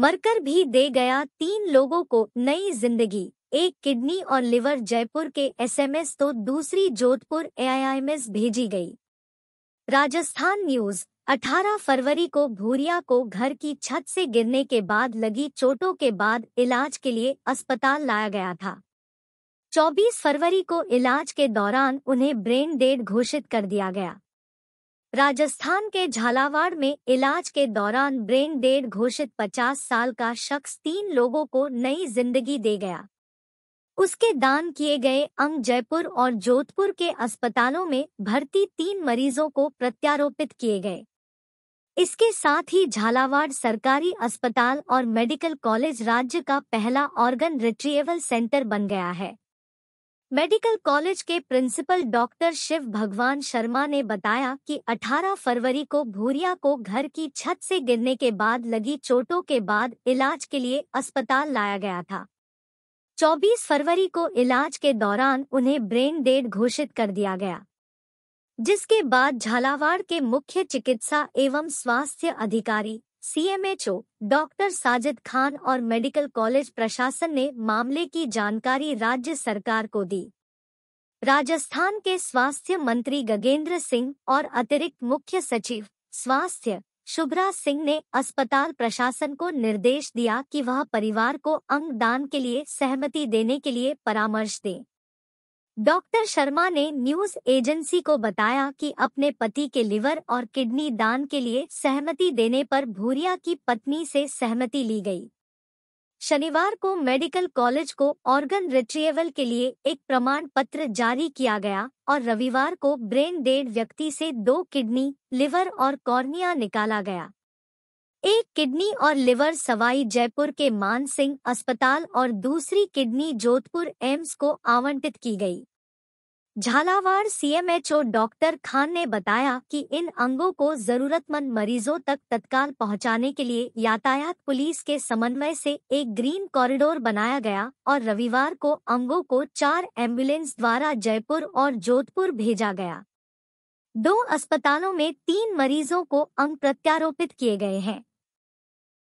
मरकर भी दे गया तीन लोगों को नई जिंदगी एक किडनी और लिवर जयपुर के एसएमएस तो दूसरी जोधपुर एआईएमएस भेजी गई राजस्थान न्यूज 18 फरवरी को भूरिया को घर की छत से गिरने के बाद लगी चोटों के बाद इलाज के लिए अस्पताल लाया गया था 24 फरवरी को इलाज के दौरान उन्हें ब्रेन डेड घोषित कर दिया गया राजस्थान के झालावाड़ में इलाज के दौरान ब्रेन डेड घोषित 50 साल का शख्स तीन लोगों को नई जिंदगी दे गया उसके दान किए गए अंग जयपुर और जोधपुर के अस्पतालों में भर्ती तीन मरीजों को प्रत्यारोपित किए गए इसके साथ ही झालावाड़ सरकारी अस्पताल और मेडिकल कॉलेज राज्य का पहला ऑर्गन रिट्रीवल सेंटर बन गया है मेडिकल कॉलेज के प्रिंसिपल डॉक्टर शिव भगवान शर्मा ने बताया कि 18 फरवरी को भूरिया को घर की छत से गिरने के बाद लगी चोटों के बाद इलाज के लिए अस्पताल लाया गया था 24 फरवरी को इलाज के दौरान उन्हें ब्रेन डेड घोषित कर दिया गया जिसके बाद झालावाड़ के मुख्य चिकित्सा एवं स्वास्थ्य अधिकारी सीएमएचओ डॉक्टर साजिद खान और मेडिकल कॉलेज प्रशासन ने मामले की जानकारी राज्य सरकार को दी राजस्थान के स्वास्थ्य मंत्री गगेंद्र सिंह और अतिरिक्त मुख्य सचिव स्वास्थ्य शुभराज सिंह ने अस्पताल प्रशासन को निर्देश दिया कि वह परिवार को अंग दान के लिए सहमति देने के लिए परामर्श दें डॉक्टर शर्मा ने न्यूज एजेंसी को बताया कि अपने पति के लिवर और किडनी दान के लिए सहमति देने पर भूरिया की पत्नी से सहमति ली गई शनिवार को मेडिकल कॉलेज को ऑर्गन रिट्रीवल के लिए एक प्रमाण पत्र जारी किया गया और रविवार को ब्रेन डेड व्यक्ति से दो किडनी लिवर और कॉर्निया निकाला गया एक किडनी और लिवर सवाई जयपुर के मान सिंह अस्पताल और दूसरी किडनी जोधपुर एम्स को आवंटित की गई झालावाड़ सीएमएचओ डॉक्टर खान ने बताया कि इन अंगों को जरूरतमंद मरीजों तक तत्काल पहुंचाने के लिए यातायात पुलिस के समन्वय से एक ग्रीन कॉरिडोर बनाया गया और रविवार को अंगों को चार एम्बुलेंस द्वारा जयपुर और जोधपुर भेजा गया दो अस्पतालों में तीन मरीजों को अंग प्रत्यारोपित किए गए हैं